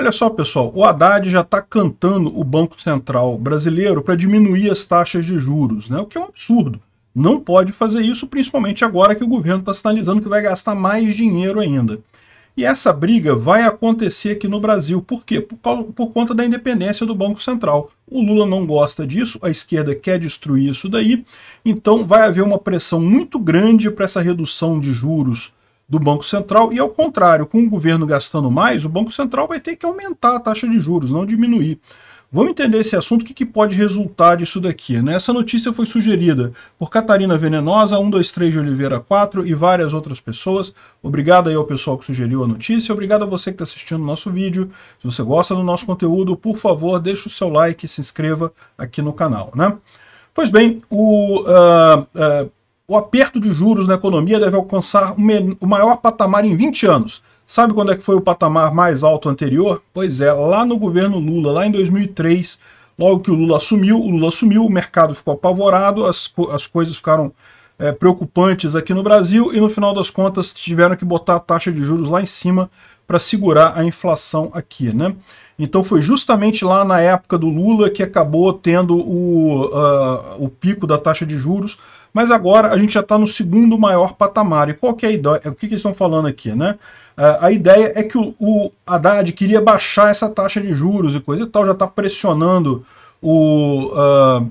Olha só, pessoal, o Haddad já está cantando o Banco Central brasileiro para diminuir as taxas de juros, né? o que é um absurdo. Não pode fazer isso, principalmente agora que o governo está sinalizando que vai gastar mais dinheiro ainda. E essa briga vai acontecer aqui no Brasil. Por quê? Por, por, conta da independência do Banco Central. O Lula não gosta disso, a esquerda quer destruir isso daí, então vai haver uma pressão muito grande para essa redução de juros do Banco Central. E ao contrário, com o governo gastando mais, o Banco Central vai ter que aumentar a taxa de juros, não diminuir. Vamos entender esse assunto, o que, que pode resultar disso daqui. Né? Essa notícia foi sugerida por Catarina Venenosa, 123 de Oliveira 4 e várias outras pessoas. Obrigado aí ao pessoal que sugeriu a notícia, obrigado a você que está assistindo o nosso vídeo. Se você gosta do nosso conteúdo, por favor, deixe o seu like e se inscreva aqui no canal. Né? Pois bem, o... Uh, uh, o aperto de juros na economia deve alcançar o maior patamar em 20 anos. Sabe quando é que foi o patamar mais alto anterior? Pois é, lá no governo Lula, lá em 2003, logo que o Lula assumiu, o Lula assumiu, o mercado ficou apavorado, as, co as coisas ficaram é, preocupantes aqui no Brasil e no final das contas tiveram que botar a taxa de juros lá em cima para segurar a inflação aqui, né? Então foi justamente lá na época do Lula que acabou tendo o, uh, o pico da taxa de juros, mas agora a gente já está no segundo maior patamar. E qual que é a ideia? O que, que eles estão falando aqui, né? Uh, a ideia é que o, o Haddad queria baixar essa taxa de juros e coisa e tal, já está pressionando o, uh,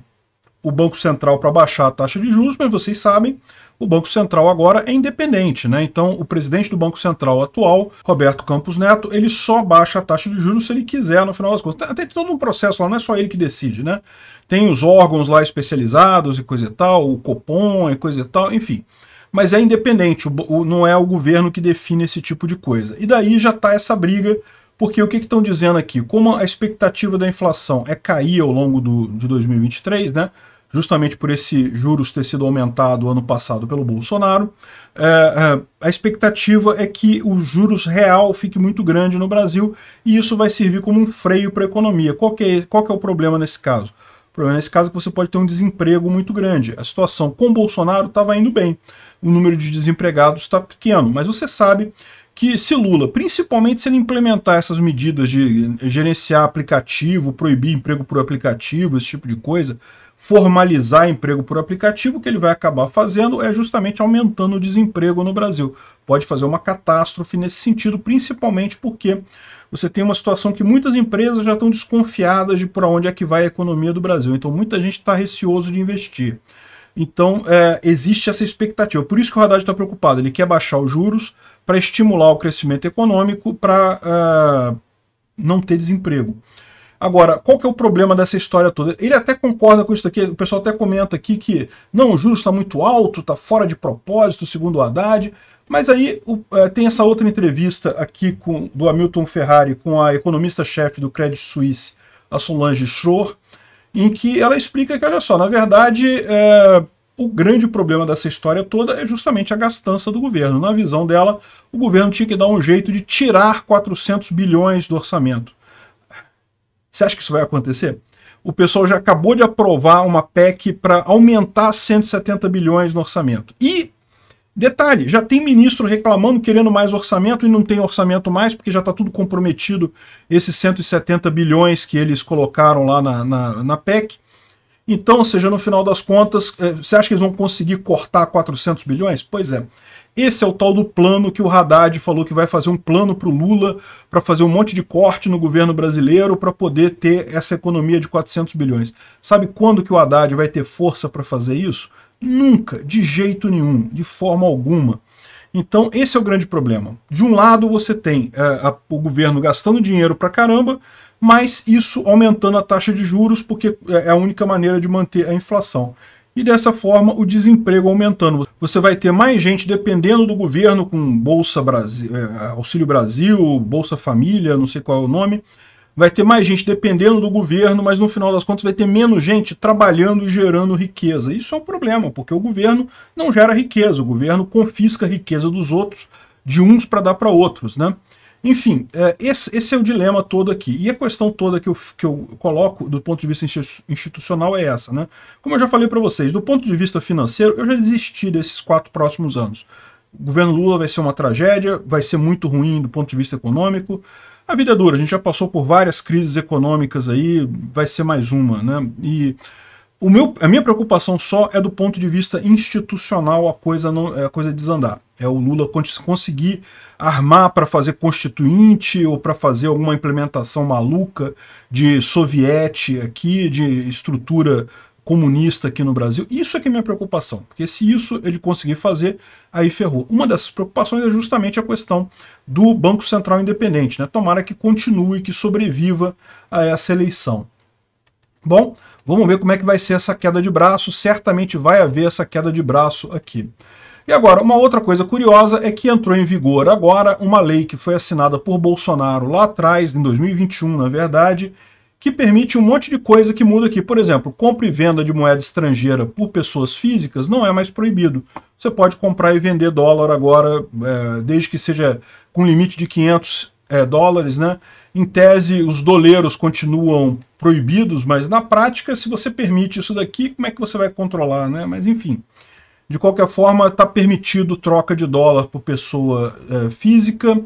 o Banco Central para baixar a taxa de juros, mas vocês sabem, o Banco Central agora é independente, né? Então, o presidente do Banco Central atual, Roberto Campos Neto, ele só baixa a taxa de juros se ele quiser, no final das contas. Tem, tem todo um processo lá, não é só ele que decide, né? Tem os órgãos lá especializados e coisa e tal, o Copom e coisa e tal, enfim. Mas é independente, o, o, não é o governo que define esse tipo de coisa. E daí já está essa briga porque o que estão dizendo aqui? Como a expectativa da inflação é cair ao longo do, de 2023, né? justamente por esse juros ter sido aumentado ano passado pelo Bolsonaro, é, é, a expectativa é que o juros real fique muito grande no Brasil e isso vai servir como um freio para a economia. Qual, é, qual é o problema nesse caso? O problema nesse caso é que você pode ter um desemprego muito grande. A situação com Bolsonaro estava indo bem, o número de desempregados está pequeno, mas você sabe que se Lula, principalmente se ele implementar essas medidas de gerenciar aplicativo, proibir emprego por aplicativo, esse tipo de coisa, formalizar emprego por aplicativo, o que ele vai acabar fazendo é justamente aumentando o desemprego no Brasil. Pode fazer uma catástrofe nesse sentido, principalmente porque você tem uma situação que muitas empresas já estão desconfiadas de para onde é que vai a economia do Brasil. Então muita gente está receoso de investir. Então, é, existe essa expectativa. Por isso que o Haddad está preocupado. Ele quer baixar os juros para estimular o crescimento econômico, para é, não ter desemprego. Agora, qual que é o problema dessa história toda? Ele até concorda com isso aqui, o pessoal até comenta aqui que não, o juros está muito alto, está fora de propósito, segundo o Haddad. Mas aí o, é, tem essa outra entrevista aqui com, do Hamilton Ferrari com a economista-chefe do Credit Suisse, a Solange Schroer, em que ela explica que, olha só, na verdade, é, o grande problema dessa história toda é justamente a gastança do governo. Na visão dela, o governo tinha que dar um jeito de tirar 400 bilhões do orçamento. Você acha que isso vai acontecer? O pessoal já acabou de aprovar uma PEC para aumentar 170 bilhões no orçamento. E Detalhe, já tem ministro reclamando, querendo mais orçamento e não tem orçamento mais, porque já está tudo comprometido, esses 170 bilhões que eles colocaram lá na, na, na PEC. Então, seja, no final das contas, eh, você acha que eles vão conseguir cortar 400 bilhões? Pois é. Esse é o tal do plano que o Haddad falou que vai fazer um plano para o Lula para fazer um monte de corte no governo brasileiro para poder ter essa economia de 400 bilhões. Sabe quando que o Haddad vai ter força para fazer isso? Nunca, de jeito nenhum, de forma alguma. Então esse é o grande problema. De um lado você tem é, a, o governo gastando dinheiro para caramba, mas isso aumentando a taxa de juros porque eh, é a única maneira de manter a inflação e dessa forma o desemprego aumentando. Você vai ter mais gente dependendo do governo com Bolsa Brasil, é, Auxílio Brasil, Bolsa Família, não sei qual é o nome. Vai ter mais gente dependendo do governo, mas no final das contas vai ter menos gente trabalhando e gerando riqueza. Isso é um problema, porque o governo não gera riqueza, o governo confisca a riqueza dos outros de uns para dar para outros, né? Enfim, é, esse, esse é o dilema todo aqui. E a questão toda que eu, que eu coloco do ponto de vista institucional é essa. Né? Como eu já falei para vocês, do ponto de vista financeiro, eu já desisti desses quatro próximos anos. O governo Lula vai ser uma tragédia, vai ser muito ruim do ponto de vista econômico. A vida é dura, a gente já passou por várias crises econômicas aí, vai ser mais uma. Né? E o meu, a minha preocupação só é do ponto de vista institucional a coisa, não, a coisa desandar. É o Lula conseguir armar para fazer constituinte ou para fazer alguma implementação maluca de soviete aqui, de estrutura comunista aqui no Brasil. Isso é que é minha preocupação, porque se isso ele conseguir fazer, aí ferrou. Uma dessas preocupações é justamente a questão do Banco Central Independente. Né? Tomara que continue, que sobreviva a essa eleição. Bom, Vamos ver como é que vai ser essa queda de braço. Certamente vai haver essa queda de braço aqui. E agora, uma outra coisa curiosa é que entrou em vigor agora uma lei que foi assinada por Bolsonaro lá atrás, em 2021, na verdade, que permite um monte de coisa que muda aqui. Por exemplo, compra e venda de moeda estrangeira por pessoas físicas não é mais proibido. Você pode comprar e vender dólar agora, é, desde que seja com limite de 500 é, dólares, né? Em tese, os doleiros continuam proibidos, mas na prática, se você permite isso daqui, como é que você vai controlar, né? Mas enfim, de qualquer forma, está permitido troca de dólar por pessoa é, física.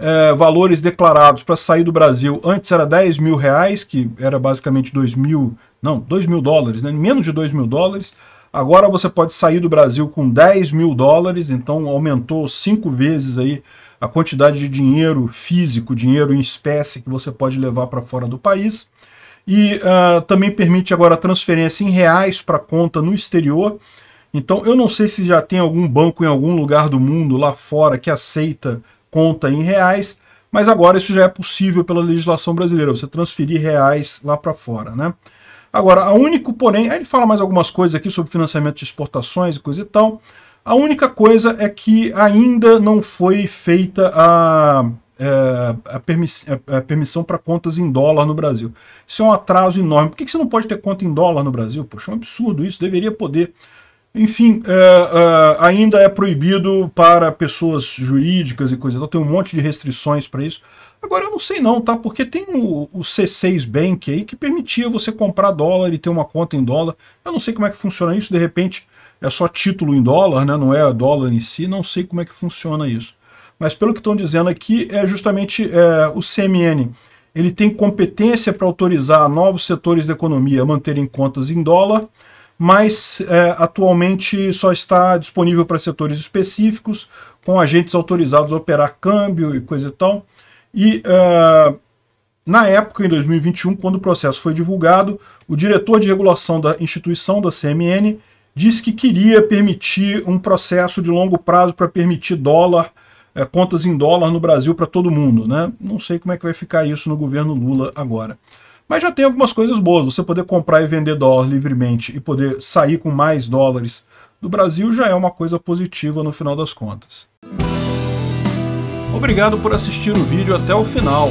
É, valores declarados para sair do Brasil antes era 10 mil reais, que era basicamente 2 mil, não, 2 mil dólares, né? menos de 2 mil dólares. Agora você pode sair do Brasil com 10 mil dólares, então aumentou cinco vezes aí a quantidade de dinheiro físico, dinheiro em espécie que você pode levar para fora do país. E uh, também permite agora transferência em reais para conta no exterior. Então, eu não sei se já tem algum banco em algum lugar do mundo lá fora que aceita conta em reais, mas agora isso já é possível pela legislação brasileira, você transferir reais lá para fora, né? Agora, a único porém, aí ele fala mais algumas coisas aqui sobre financiamento de exportações e coisa e tal, a única coisa é que ainda não foi feita a, é, a, a é, é, permissão para contas em dólar no Brasil. Isso é um atraso enorme. Por que, que você não pode ter conta em dólar no Brasil? Poxa, é um absurdo isso, deveria poder. Enfim, é, é, ainda é proibido para pessoas jurídicas e coisas. Então tem um monte de restrições para isso. Agora eu não sei não, tá? Porque tem o, o, C6 Bank aí que permitia você comprar dólar e ter uma conta em dólar. Eu não sei como é que funciona isso, de repente é só título em dólar, né? não é dólar em si, não sei como é que funciona isso. Mas pelo que estão dizendo aqui, é justamente é, o CMN. Ele tem competência para autorizar novos setores da economia a manterem contas em dólar, mas é, atualmente só está disponível para setores específicos, com agentes autorizados a operar câmbio e coisa e tal. E uh, na época, em 2021, quando o processo foi divulgado, o diretor de regulação da instituição da CMN disse que queria permitir um processo de longo prazo para permitir dólar, é, contas em dólar no Brasil para todo mundo. Né? Não sei como é que vai ficar isso no governo Lula agora. Mas já tem algumas coisas boas. Você poder comprar e vender dólar livremente e poder sair com mais dólares do Brasil já é uma coisa positiva no final das contas. Obrigado por assistir o vídeo até o final.